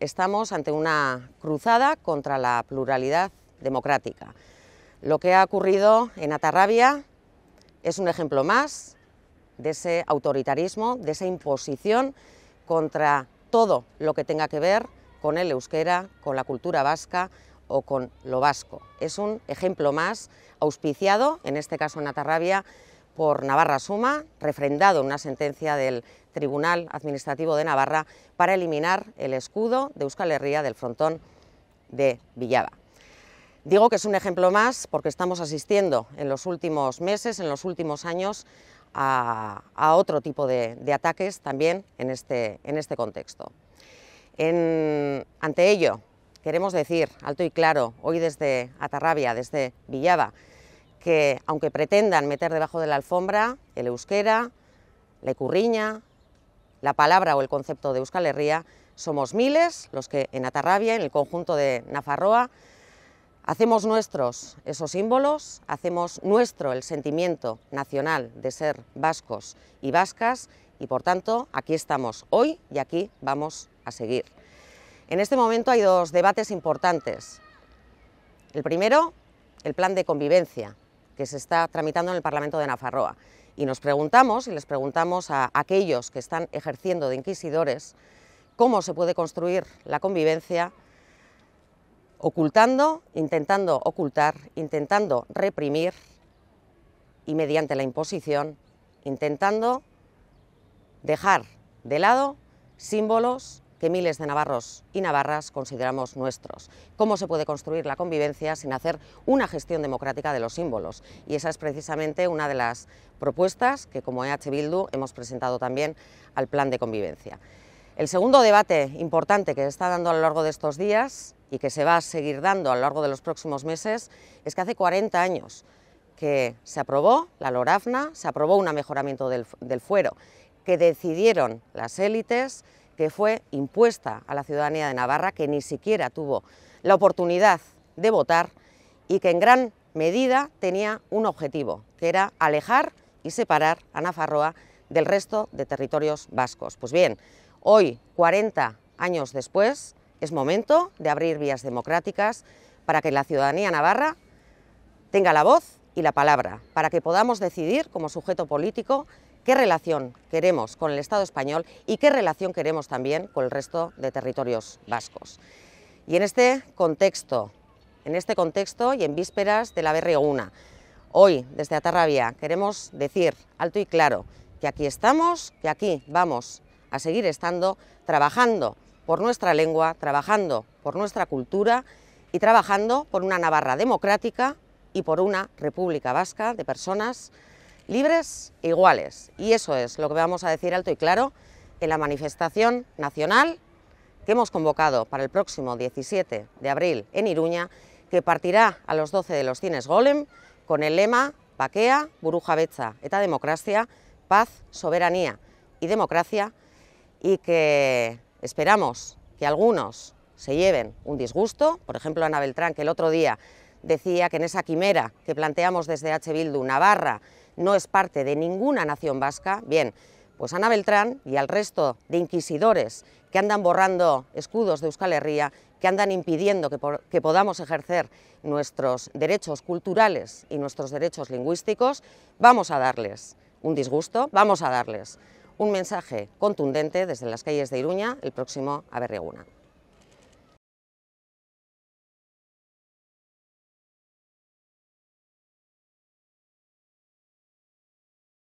Estamos ante una cruzada contra la pluralidad democrática. Lo que ha ocurrido en Atarrabia es un ejemplo más de ese autoritarismo, de esa imposición contra todo lo que tenga que ver con el euskera, con la cultura vasca o con lo vasco. Es un ejemplo más auspiciado, en este caso en Atarrabia, por Navarra Suma, refrendado en una sentencia del Tribunal Administrativo de Navarra para eliminar el escudo de Euskal Herria del frontón de Villaba. Digo que es un ejemplo más porque estamos asistiendo en los últimos meses, en los últimos años, a, otro tipo de, ataques también en este, este contexto. ante ello, queremos decir alto y claro, hoy desde Atarrabia, desde Villaba, que, aunque pretendan meter debajo de la alfombra el euskera, la ecurriña, la palabra o el concepto de Euskal Herria, somos miles los que en Atarrabia, en el conjunto de Nafarroa, hacemos nuestros esos símbolos, hacemos nuestro el sentimiento nacional de ser vascos y vascas y por tanto aquí estamos hoy y aquí vamos a seguir. En este momento hay dos debates importantes. El primero, el plan de convivencia, que se está tramitando en el Parlamento de Nafarroa. Y nos preguntamos, y les preguntamos a aquellos que están ejerciendo de inquisidores, cómo se puede construir la convivencia ocultando, intentando ocultar, intentando reprimir y mediante la imposición, intentando dejar de lado símbolos que miles de navarros y navarras consideramos nuestros. ¿Cómo se puede construir la convivencia sin hacer una gestión democrática de los símbolos? Y esa es precisamente una de las propuestas que como EH Bildu hemos presentado también al plan de convivencia. El segundo debate importante que se está dando a lo largo de estos días y que se va a seguir dando a lo largo de los próximos meses es que hace 40 años que se aprobó la LORAFNA, se aprobó un mejoramiento del, del fuero, que decidieron las élites que fue impuesta a la ciudadanía de Navarra, que ni siquiera tuvo la oportunidad de votar y que en gran medida tenía un objetivo, que era alejar y separar a Nafarroa del resto de territorios vascos. Pues bien, hoy, 40 años después, es momento de abrir vías democráticas para que la ciudadanía navarra tenga la voz y la palabra, para que podamos decidir como sujeto político qué relación queremos con el Estado español y qué relación queremos también con el resto de territorios vascos. Y en este contexto, en este contexto y en vísperas de la BR1, hoy desde Atarrabia queremos decir alto y claro que aquí estamos, que aquí vamos a seguir estando, trabajando por nuestra lengua, trabajando por nuestra cultura y trabajando por una Navarra democrática y por una República Vasca de personas libres, e iguales. Y eso es lo que vamos a decir alto y claro en la manifestación nacional que hemos convocado para el próximo 17 de abril en Iruña, que partirá a los 12 de los cines Golem con el lema Paquea, Buruja Becha, Eta Democracia, Paz, Soberanía y Democracia, y que esperamos que algunos se lleven un disgusto, por ejemplo Ana Beltrán, que el otro día decía que en esa quimera que planteamos desde H. Bildu, Navarra, no es parte de ninguna nación vasca, bien, pues Ana Beltrán y al resto de inquisidores que andan borrando escudos de Euskal Herria, que andan impidiendo que, podamos ejercer nuestros derechos culturales y nuestros derechos lingüísticos, vamos a darles un disgusto, vamos a darles un mensaje contundente desde las calles de Iruña el próximo Averriaguna.